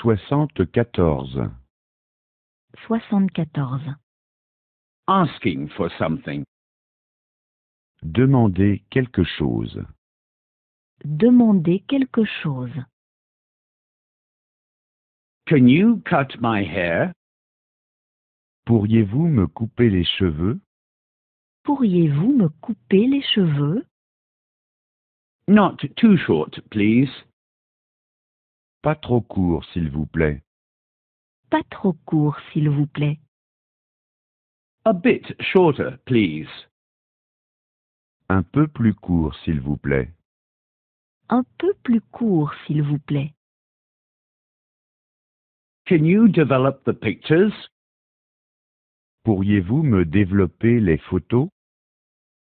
Soixante-quatorze. Asking for something. Demander quelque chose. Demander quelque chose. Can you cut my hair? Pourriez-vous me couper les cheveux? Pourriez-vous me couper les cheveux? Not too short, please. Pas trop court, s'il vous plaît. Pas trop court, s'il vous plaît. A bit shorter, please. Un peu plus court, s'il vous plaît. Un peu plus court, s'il vous plaît. Can you develop the pictures? Pourriez-vous me développer les photos?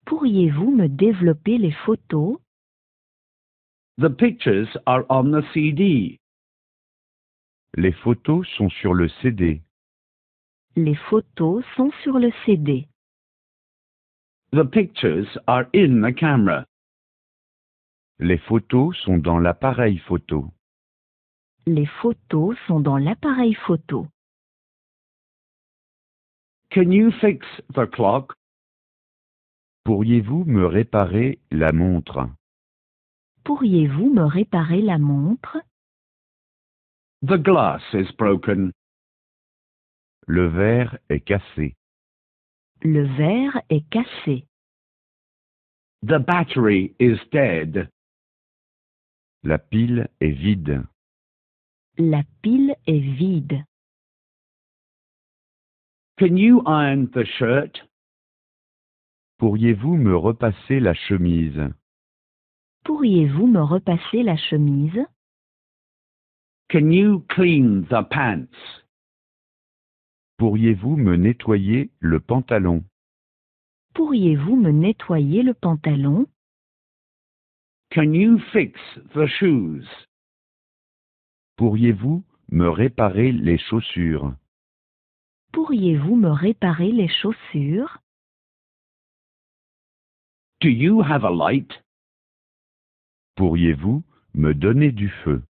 Pourriez-vous me développer les photos? The pictures are on the CD. Les photos sont sur le CD. Les photos sont sur le CD. The pictures are in the camera. Les photos sont dans l'appareil photo. Les photos sont dans l'appareil photo. Can you fix the clock? Pourriez-vous me réparer la montre? Pourriez-vous me réparer la montre? The glass is broken. Le verre est cassé. Le verre est cassé. The battery is dead. La pile est vide. La pile est vide. Can you iron the shirt? Pourriez-vous me repasser la chemise? Pourriez-vous me repasser la chemise? Can you clean the pants? Pourriez-vous me nettoyer le pantalon? Pourriez-vous me nettoyer le pantalon? Can you fix the shoes? Pourriez-vous me réparer les chaussures? Pourriez-vous me réparer les chaussures? Do you have a light? Pourriez-vous me donner du feu?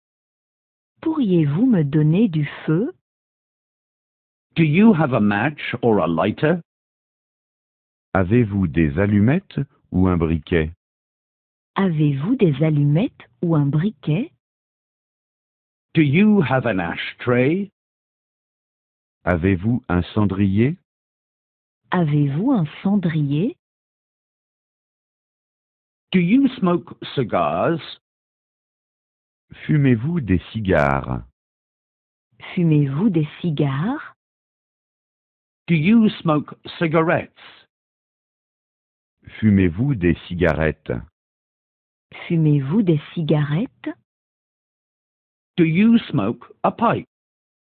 Pourriez-vous me donner du feu? Do you have a match or a lighter? Avez-vous des allumettes ou un briquet? Avez-vous des allumettes ou un briquet? Do you have an ashtray? Avez-vous un cendrier? Avez-vous un cendrier? Do you smoke cigars? Fumez-vous des cigares? Fumez-vous des cigares? Do you smoke cigarettes? Fumez-vous des cigarettes? Fumez-vous des cigarettes? Do you smoke a pipe?